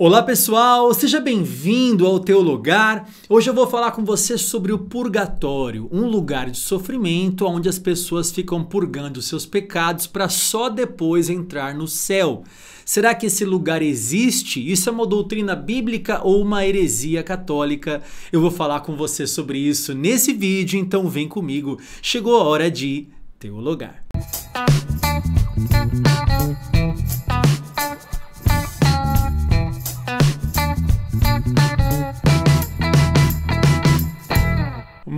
Olá pessoal, seja bem-vindo ao teu lugar. Hoje eu vou falar com você sobre o purgatório, um lugar de sofrimento onde as pessoas ficam purgando seus pecados para só depois entrar no céu. Será que esse lugar existe? Isso é uma doutrina bíblica ou uma heresia católica? Eu vou falar com você sobre isso nesse vídeo, então vem comigo. Chegou a hora de teu lugar. Música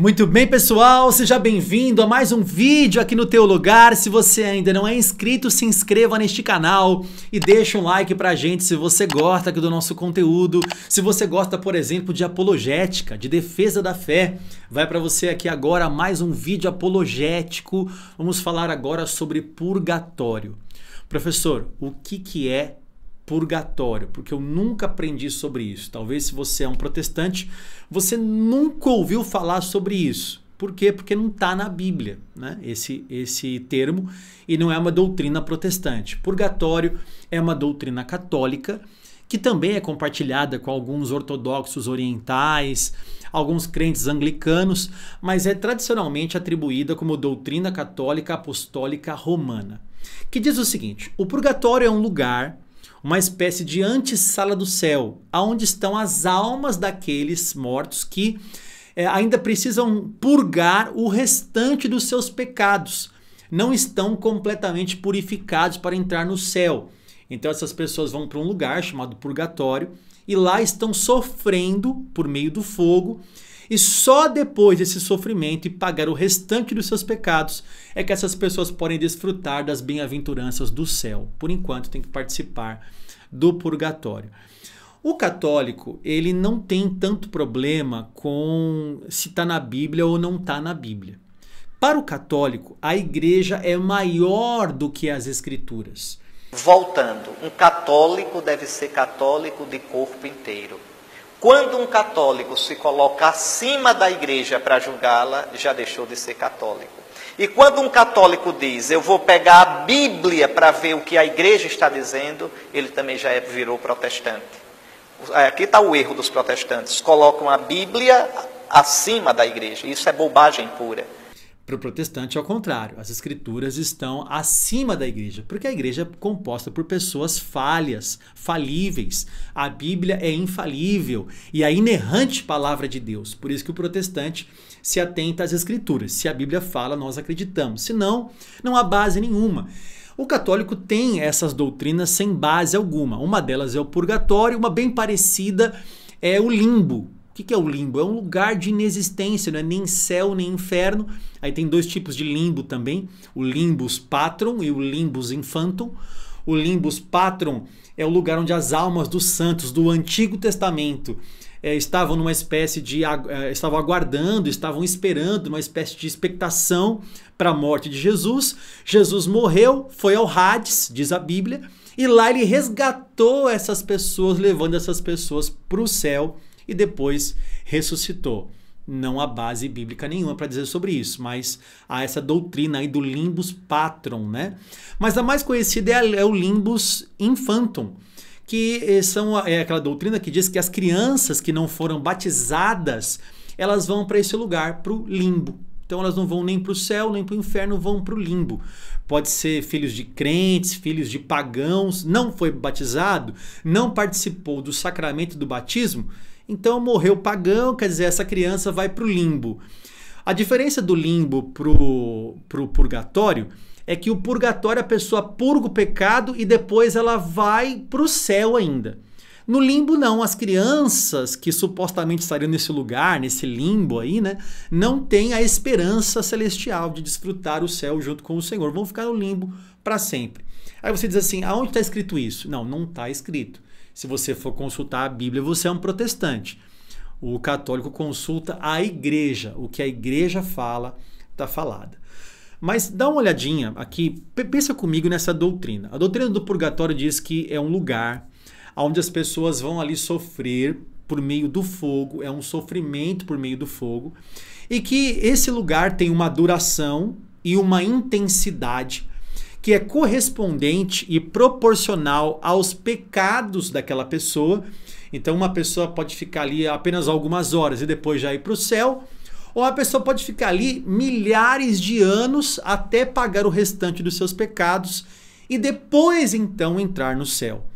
Muito bem, pessoal, seja bem-vindo a mais um vídeo aqui no teu lugar. Se você ainda não é inscrito, se inscreva neste canal e deixa um like pra gente se você gosta aqui do nosso conteúdo. Se você gosta, por exemplo, de apologética, de defesa da fé, vai para você aqui agora mais um vídeo apologético. Vamos falar agora sobre purgatório. Professor, o que que é purgatório, porque eu nunca aprendi sobre isso. Talvez se você é um protestante, você nunca ouviu falar sobre isso. Por quê? Porque não está na Bíblia né? esse, esse termo e não é uma doutrina protestante. Purgatório é uma doutrina católica que também é compartilhada com alguns ortodoxos orientais, alguns crentes anglicanos, mas é tradicionalmente atribuída como doutrina católica apostólica romana, que diz o seguinte: o purgatório é um lugar uma espécie de sala do céu, aonde estão as almas daqueles mortos que é, ainda precisam purgar o restante dos seus pecados. Não estão completamente purificados para entrar no céu. Então essas pessoas vão para um lugar chamado purgatório e lá estão sofrendo por meio do fogo e só depois desse sofrimento e pagar o restante dos seus pecados é que essas pessoas podem desfrutar das bem-aventuranças do céu. Por enquanto, tem que participar do purgatório. O católico, ele não tem tanto problema com se está na Bíblia ou não está na Bíblia. Para o católico, a igreja é maior do que as escrituras. Voltando, um católico deve ser católico de corpo inteiro. Quando um católico se coloca acima da igreja para julgá-la, já deixou de ser católico. E quando um católico diz, eu vou pegar a Bíblia para ver o que a igreja está dizendo, ele também já é, virou protestante. É, aqui está o erro dos protestantes: colocam a Bíblia acima da igreja. Isso é bobagem pura. Para o protestante, ao contrário, as escrituras estão acima da igreja, porque a igreja é composta por pessoas falhas, falíveis. A Bíblia é infalível e a é inerrante palavra de Deus. Por isso que o protestante se atenta às escrituras. Se a Bíblia fala, nós acreditamos. Se não, não há base nenhuma. O católico tem essas doutrinas sem base alguma. Uma delas é o purgatório, uma bem parecida é o limbo, que, que é o limbo? É um lugar de inexistência, não é nem céu nem inferno. Aí tem dois tipos de limbo também: o limbus patron e o limbus infantum. O limbus patron é o lugar onde as almas dos santos do Antigo Testamento é, estavam numa espécie de. É, estavam aguardando, estavam esperando, uma espécie de expectação para a morte de Jesus. Jesus morreu, foi ao Hades, diz a Bíblia, e lá ele resgatou essas pessoas, levando essas pessoas para o céu e depois ressuscitou. Não há base bíblica nenhuma para dizer sobre isso, mas há essa doutrina aí do limbus patron, né? Mas a mais conhecida é, é o limbus infantum, que eh, são, é aquela doutrina que diz que as crianças que não foram batizadas, elas vão para esse lugar, para o limbo, então elas não vão nem para o céu, nem para o inferno, vão para o limbo. Pode ser filhos de crentes, filhos de pagãos, não foi batizado, não participou do sacramento do batismo então morreu pagão, quer dizer, essa criança vai para o limbo. A diferença do limbo pro, purgatório é que o purgatório a pessoa purga o pecado e depois ela vai para o céu ainda. No limbo, não. As crianças que supostamente estariam nesse lugar, nesse limbo aí, né? Não têm a esperança celestial de desfrutar o céu junto com o Senhor. Vão ficar no limbo para sempre. Aí você diz assim: aonde está escrito isso? Não, não está escrito. Se você for consultar a Bíblia, você é um protestante. O católico consulta a igreja, o que a igreja fala está falado Mas dá uma olhadinha aqui, pensa comigo nessa doutrina. A doutrina do purgatório diz que é um lugar onde as pessoas vão ali sofrer por meio do fogo, é um sofrimento por meio do fogo, e que esse lugar tem uma duração e uma intensidade que é correspondente e proporcional aos pecados daquela pessoa. Então, uma pessoa pode ficar ali apenas algumas horas e depois já ir para o céu, ou a pessoa pode ficar ali milhares de anos até pagar o restante dos seus pecados e depois então entrar no céu.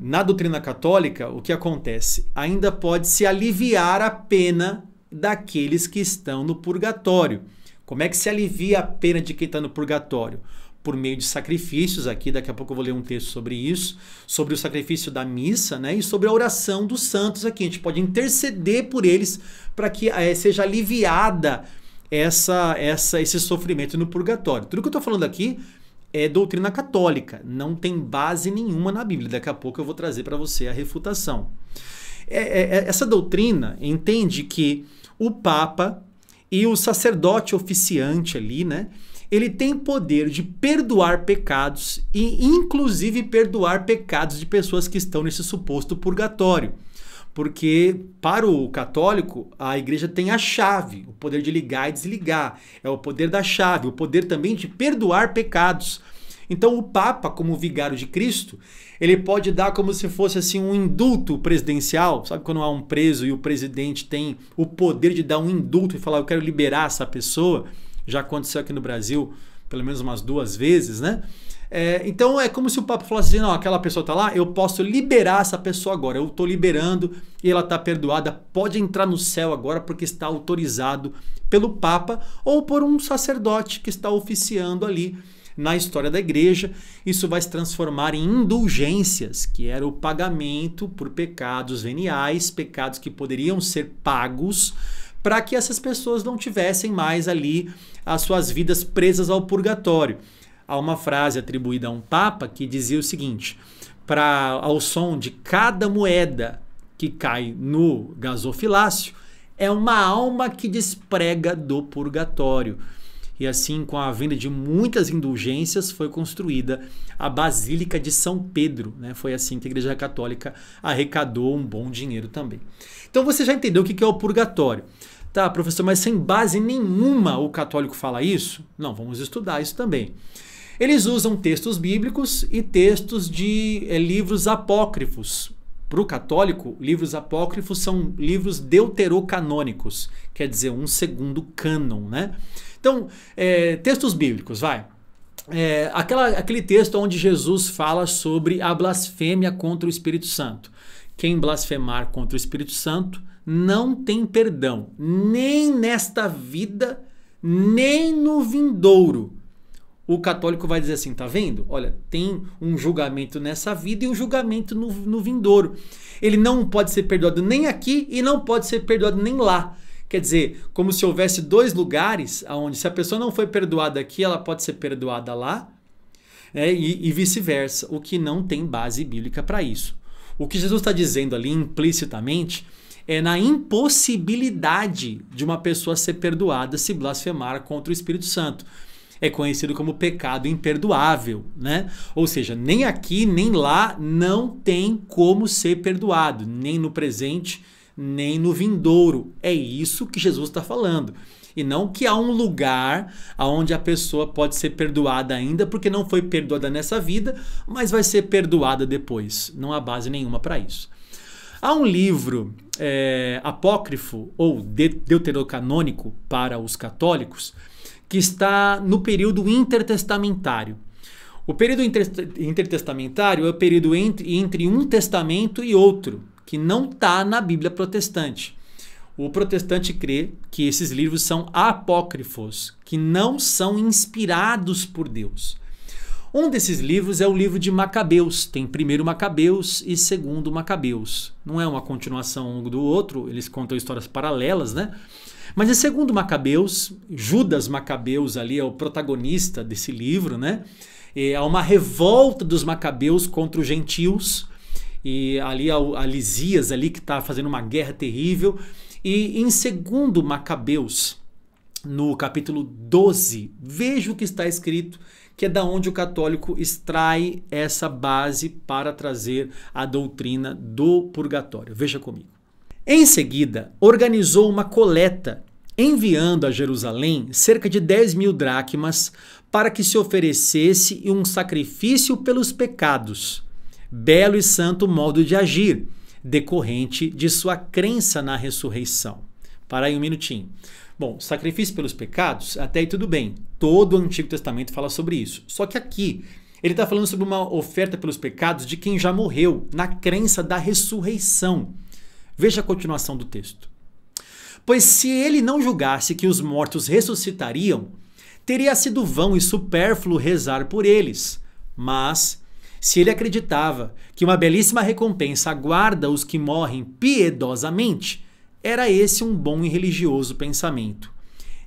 Na doutrina católica, o que acontece? Ainda pode se aliviar a pena daqueles que estão no purgatório. Como é que se alivia a pena de quem está no purgatório? por meio de sacrifícios aqui, daqui a pouco eu vou ler um texto sobre isso, sobre o sacrifício da missa, né, e sobre a oração dos santos aqui. A gente pode interceder por eles para que é, seja aliviada essa, essa esse sofrimento no purgatório. Tudo que eu estou falando aqui é doutrina católica, não tem base nenhuma na Bíblia. Daqui a pouco eu vou trazer para você a refutação. É, é, é essa doutrina entende que o Papa e o sacerdote oficiante ali, né? ele tem poder de perdoar pecados e, inclusive, perdoar pecados de pessoas que estão nesse suposto purgatório. Porque, para o católico, a igreja tem a chave, o poder de ligar e desligar. É o poder da chave, o poder também de perdoar pecados. Então, o Papa, como vigário de Cristo, ele pode dar como se fosse assim um indulto presidencial. Sabe quando há um preso e o presidente tem o poder de dar um indulto e falar: Eu quero liberar essa pessoa? já aconteceu aqui no Brasil pelo menos umas duas vezes, né? É, então é como se o papo falasse assim: não, aquela pessoa tá lá, eu posso liberar essa pessoa agora, eu tô liberando e ela tá perdoada, pode entrar no céu agora porque está autorizado pelo Papa ou por um sacerdote que está oficiando ali na história da igreja. Isso vai se transformar em indulgências, que era o pagamento por pecados veniais, pecados que poderiam ser pagos para que essas pessoas não tivessem mais ali as suas vidas presas ao purgatório. Há uma frase atribuída a um papa que dizia o seguinte: para ao som de cada moeda que cai no gasofilácio é uma alma que desprega do purgatório. E assim, com a venda de muitas indulgências, foi construída a Basílica de São Pedro. Né? Foi assim que a Igreja Católica arrecadou um bom dinheiro também. Então você já entendeu o que é o purgatório. Tá, professor, mas sem base nenhuma o católico fala isso? Não, vamos estudar isso também. Eles usam textos bíblicos e textos de é, livros apócrifos. Para o católico, livros apócrifos são livros deuterocanônicos, quer dizer, um segundo cânon, né? Então, é, textos bíblicos, vai. É, aquela, aquele texto onde Jesus fala sobre a blasfêmia contra o Espírito Santo. Quem blasfemar contra o Espírito Santo não tem perdão, nem nesta vida, nem no vindouro. O católico vai dizer assim: tá vendo? Olha, tem um julgamento nessa vida e um julgamento no, no vindouro. Ele não pode ser perdoado nem aqui e não pode ser perdoado nem lá. Quer dizer, como se houvesse dois lugares onde, se a pessoa não foi perdoada aqui, ela pode ser perdoada lá, né, e, e vice-versa, o que não tem base bíblica para isso. O que Jesus está dizendo ali implicitamente é na impossibilidade de uma pessoa ser perdoada se blasfemar contra o Espírito Santo. É conhecido como pecado imperdoável, né? Ou seja, nem aqui nem lá não tem como ser perdoado, nem no presente, nem no vindouro. É isso que Jesus está falando e não que há um lugar aonde a pessoa pode ser perdoada ainda porque não foi perdoada nessa vida, mas vai ser perdoada depois. Não há base nenhuma para isso. Há um livro é, apócrifo ou de deuterocanônico para os católicos que está no período intertestamentário. O período intertestamentário é o período entre, entre um testamento e outro, que não está na Bíblia protestante. O protestante crê que esses livros são apócrifos, que não são inspirados por Deus. Um desses livros é o livro de Macabeus. Tem primeiro Macabeus e segundo Macabeus. Não é uma continuação do outro, eles contam histórias paralelas, né? Mas é segundo Macabeus, Judas Macabeus ali é o protagonista desse livro, né? É uma revolta dos Macabeus contra os gentios. E ali a Lisias ali que está fazendo uma guerra terrível. E em segundo Macabeus, no capítulo 12, veja o que está escrito, que é da onde o católico extrai essa base para trazer a doutrina do purgatório. Veja comigo. Em seguida, organizou uma coleta, enviando a Jerusalém cerca de 10 mil dracmas para que se oferecesse um sacrifício pelos pecados. Belo e santo modo de agir decorrente de sua crença na ressurreição. Para aí um minutinho. Bom, sacrifício pelos pecados, até aí tudo bem. Todo o Antigo Testamento fala sobre isso. Só que aqui, ele está falando sobre uma oferta pelos pecados de quem já morreu, na crença da ressurreição. Veja a continuação do texto. Pois se ele não julgasse que os mortos ressuscitariam, teria sido vão e supérfluo rezar por eles. Mas se ele acreditava que uma belíssima recompensa aguarda os que morrem piedosamente, era esse um bom e religioso pensamento.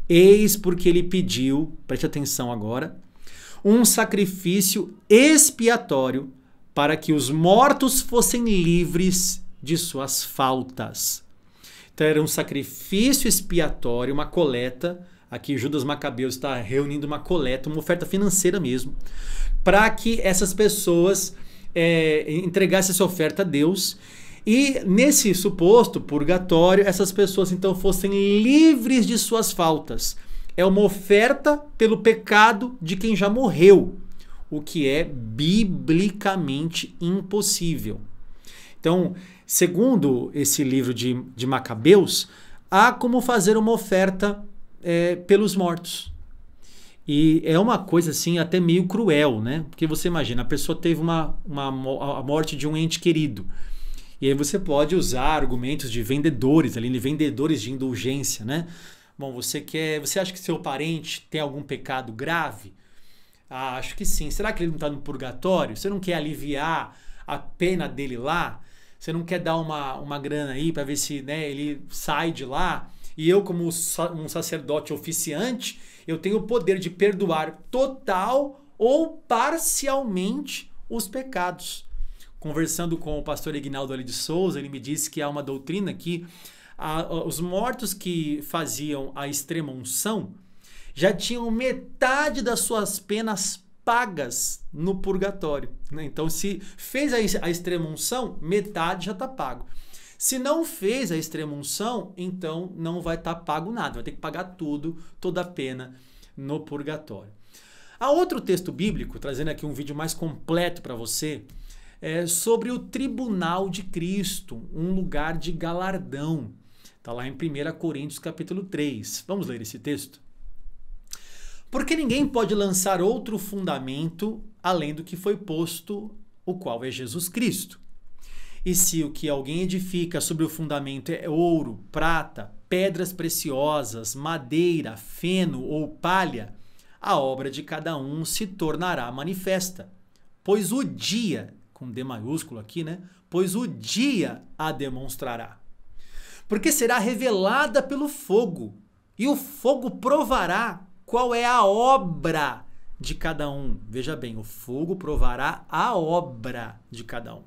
Eis porque ele pediu, preste atenção agora, um sacrifício expiatório para que os mortos fossem livres de suas faltas. Então era um sacrifício expiatório, uma coleta Aqui Judas Macabeus está reunindo uma coleta, uma oferta financeira mesmo, para que essas pessoas é, entregassem essa oferta a Deus. E nesse suposto purgatório, essas pessoas então fossem livres de suas faltas. É uma oferta pelo pecado de quem já morreu, o que é biblicamente impossível. Então, segundo esse livro de, de Macabeus, há como fazer uma oferta é, pelos mortos. E é uma coisa assim até meio cruel, né? Porque você imagina, a pessoa teve uma, uma, a morte de um ente querido. E aí você pode usar argumentos de vendedores, ali, vendedores de indulgência, né? Bom, você quer. Você acha que seu parente tem algum pecado grave? Ah, acho que sim. Será que ele não está no purgatório? Você não quer aliviar a pena dele lá? Você não quer dar uma, uma grana aí para ver se né, ele sai de lá? E eu, como um sacerdote oficiante, eu tenho o poder de perdoar total ou parcialmente os pecados. Conversando com o pastor Ignaldo Ali de Souza, ele me disse que há uma doutrina que a, os mortos que faziam a extrema unção já tinham metade das suas penas pagas no purgatório. Né? Então, se fez a, a extrema unção, metade já está pago. Se não fez a unção, então não vai estar tá pago nada, vai ter que pagar tudo, toda a pena no purgatório. Há outro texto bíblico, trazendo aqui um vídeo mais completo para você, é sobre o tribunal de Cristo, um lugar de galardão. Está lá em 1 Coríntios capítulo 3. Vamos ler esse texto? Porque ninguém pode lançar outro fundamento além do que foi posto, o qual é Jesus Cristo. E se o que alguém edifica sobre o fundamento é ouro, prata, pedras preciosas, madeira, feno ou palha, a obra de cada um se tornará manifesta. Pois o dia, com D maiúsculo aqui, né? Pois o dia a demonstrará. Porque será revelada pelo fogo, e o fogo provará qual é a obra de cada um. Veja bem, o fogo provará a obra de cada um.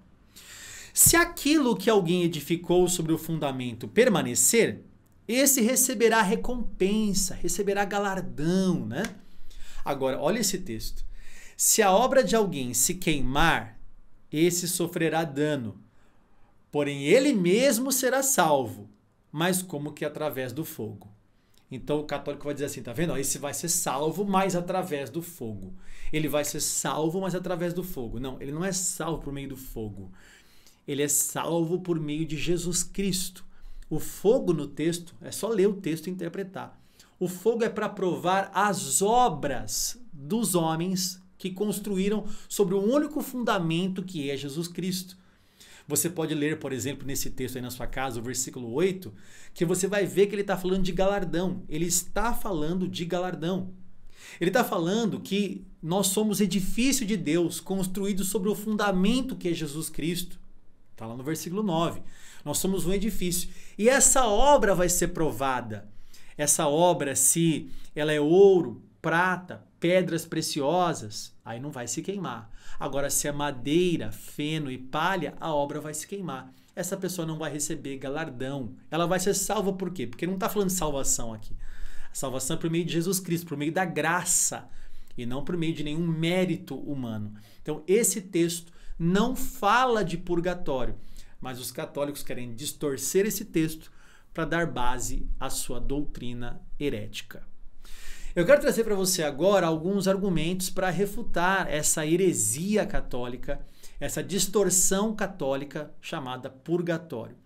Se aquilo que alguém edificou sobre o fundamento permanecer, esse receberá recompensa, receberá galardão, né? Agora, olha esse texto. Se a obra de alguém se queimar, esse sofrerá dano. Porém, ele mesmo será salvo, mas como que através do fogo. Então o católico vai dizer assim, tá vendo? Esse vai ser salvo, mas através do fogo. Ele vai ser salvo, mas através do fogo. Não, ele não é salvo por meio do fogo ele é salvo por meio de Jesus Cristo. O fogo no texto, é só ler o texto e interpretar. O fogo é para provar as obras dos homens que construíram sobre o único fundamento que é Jesus Cristo. Você pode ler, por exemplo, nesse texto aí na sua casa, o versículo 8, que você vai ver que ele está falando de galardão. Ele está falando de galardão. Ele está falando que nós somos edifício de Deus, construído sobre o fundamento que é Jesus Cristo. Está lá no versículo 9. Nós somos um edifício. E essa obra vai ser provada. Essa obra, se ela é ouro, prata, pedras preciosas, aí não vai se queimar. Agora, se é madeira, feno e palha, a obra vai se queimar. Essa pessoa não vai receber galardão. Ela vai ser salva por quê? Porque não está falando de salvação aqui. A salvação é por meio de Jesus Cristo, por meio da graça, e não por meio de nenhum mérito humano. Então, esse texto não fala de purgatório, mas os católicos querem distorcer esse texto para dar base à sua doutrina herética. Eu quero trazer para você agora alguns argumentos para refutar essa heresia católica, essa distorção católica chamada purgatório.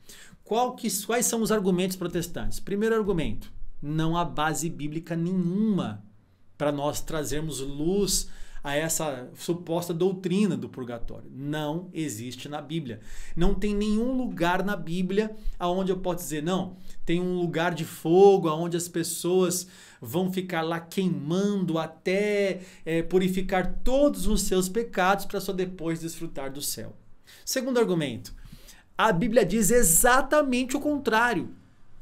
Que, quais são os argumentos protestantes? Primeiro argumento: não há base bíblica nenhuma para nós trazermos luz a essa suposta doutrina do purgatório. Não existe na Bíblia. Não tem nenhum lugar na Bíblia aonde eu posso dizer, não, tem um lugar de fogo aonde as pessoas vão ficar lá queimando até é, purificar todos os seus pecados para só depois desfrutar do céu. Segundo argumento, a Bíblia diz exatamente o contrário.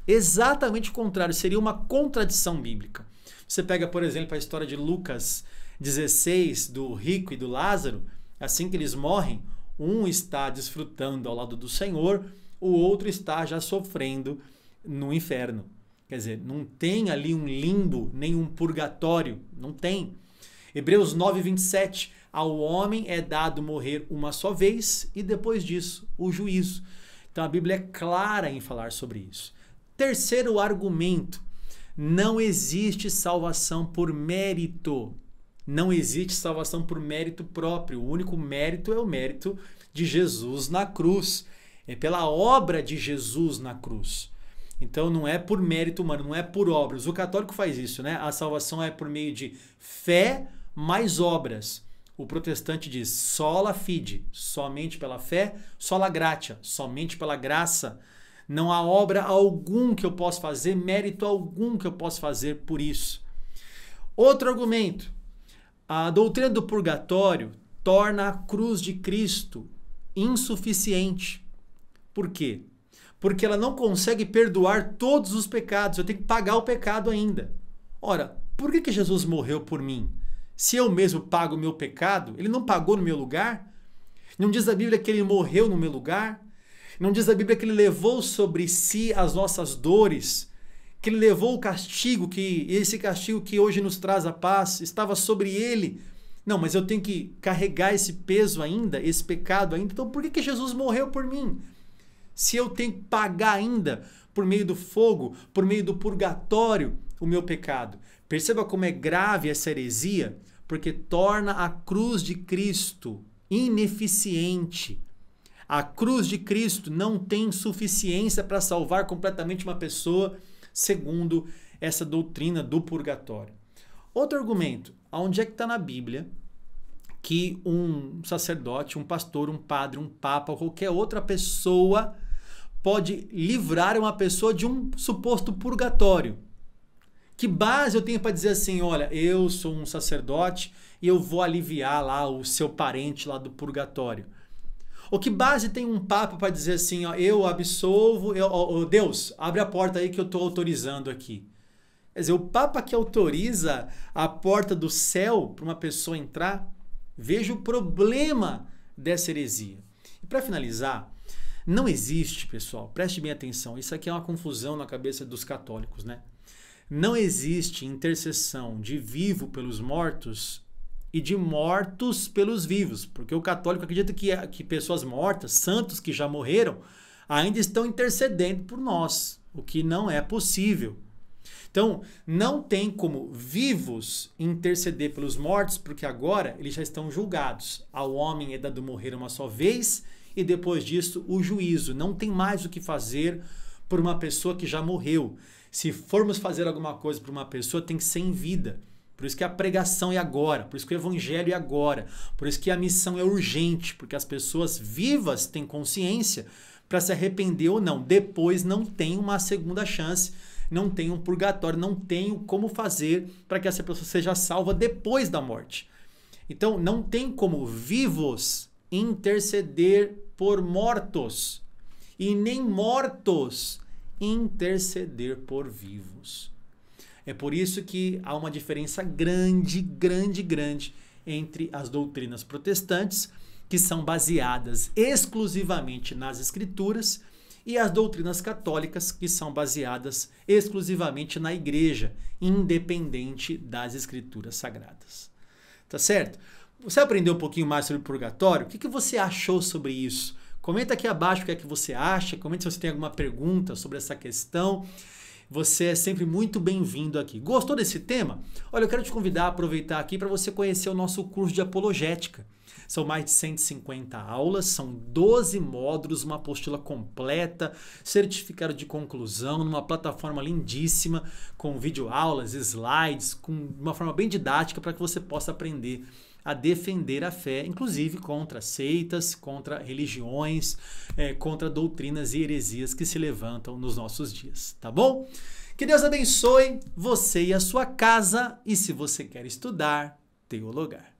Exatamente o contrário, seria uma contradição bíblica. Você pega, por exemplo, a história de Lucas 16 do rico e do Lázaro, assim que eles morrem, um está desfrutando ao lado do Senhor, o outro está já sofrendo no inferno. Quer dizer, não tem ali um limbo, nem um purgatório, não tem. Hebreus 9, 27. Ao homem é dado morrer uma só vez e depois disso, o juízo. Então a Bíblia é clara em falar sobre isso. Terceiro argumento: não existe salvação por mérito. Não existe salvação por mérito próprio. O único mérito é o mérito de Jesus na cruz. É pela obra de Jesus na cruz. Então não é por mérito humano, não é por obras. O católico faz isso, né? A salvação é por meio de fé mais obras. O protestante diz sola fide, somente pela fé, sola gratia, somente pela graça. Não há obra algum que eu possa fazer, mérito algum que eu possa fazer por isso. Outro argumento, a doutrina do purgatório torna a cruz de Cristo insuficiente. Por quê? Porque ela não consegue perdoar todos os pecados, eu tenho que pagar o pecado ainda. Ora, por que, que Jesus morreu por mim? Se eu mesmo pago o meu pecado, ele não pagou no meu lugar? Não diz a Bíblia que ele morreu no meu lugar? Não diz a Bíblia que ele levou sobre si as nossas dores que ele levou o castigo, que esse castigo que hoje nos traz a paz estava sobre ele. Não, mas eu tenho que carregar esse peso ainda, esse pecado ainda. Então por que, que Jesus morreu por mim? Se eu tenho que pagar ainda por meio do fogo, por meio do purgatório, o meu pecado. Perceba como é grave essa heresia, porque torna a cruz de Cristo ineficiente. A cruz de Cristo não tem suficiência para salvar completamente uma pessoa segundo essa doutrina do purgatório. Outro argumento, aonde é que está na Bíblia que um sacerdote, um pastor, um padre, um papa, qualquer outra pessoa pode livrar uma pessoa de um suposto purgatório? Que base eu tenho para dizer assim, olha, eu sou um sacerdote e eu vou aliviar lá o seu parente lá do purgatório? O que base tem um papa para dizer assim, ó, eu absolvo, eu, ó, ó, Deus, abre a porta aí que eu estou autorizando aqui. Quer dizer, o Papa que autoriza a porta do céu para uma pessoa entrar, veja o problema dessa heresia. E para finalizar, não existe, pessoal, preste bem atenção, isso aqui é uma confusão na cabeça dos católicos, né? Não existe intercessão de vivo pelos mortos e de mortos pelos vivos, porque o católico acredita que, que pessoas mortas, santos que já morreram, ainda estão intercedendo por nós, o que não é possível. Então, não tem como vivos interceder pelos mortos, porque agora eles já estão julgados. Ao homem é dado morrer uma só vez e depois disso o juízo. Não tem mais o que fazer por uma pessoa que já morreu. Se formos fazer alguma coisa por uma pessoa, tem que ser em vida. Por isso que a pregação é agora, por isso que o evangelho é agora, por isso que a missão é urgente, porque as pessoas vivas têm consciência para se arrepender ou não. Depois não tem uma segunda chance, não tem um purgatório, não tem como fazer para que essa pessoa seja salva depois da morte. Então não tem como vivos interceder por mortos e nem mortos interceder por vivos. É por isso que há uma diferença grande, grande, grande entre as doutrinas protestantes, que são baseadas exclusivamente nas Escrituras, e as doutrinas católicas, que são baseadas exclusivamente na Igreja, independente das Escrituras Sagradas. Tá certo? Você aprendeu um pouquinho mais sobre o purgatório? O que, que você achou sobre isso? Comenta aqui abaixo o que é que você acha, comenta se você tem alguma pergunta sobre essa questão. Você é sempre muito bem-vindo aqui. Gostou desse tema? Olha, eu quero te convidar a aproveitar aqui para você conhecer o nosso curso de apologética. São mais de 150 aulas, são 12 módulos, uma apostila completa, certificado de conclusão, numa plataforma lindíssima, com aulas, slides, com uma forma bem didática para que você possa aprender a defender a fé, inclusive contra seitas, contra religiões, é, contra doutrinas e heresias que se levantam nos nossos dias, tá bom? Que Deus abençoe você e a sua casa, e se você quer estudar, teologar.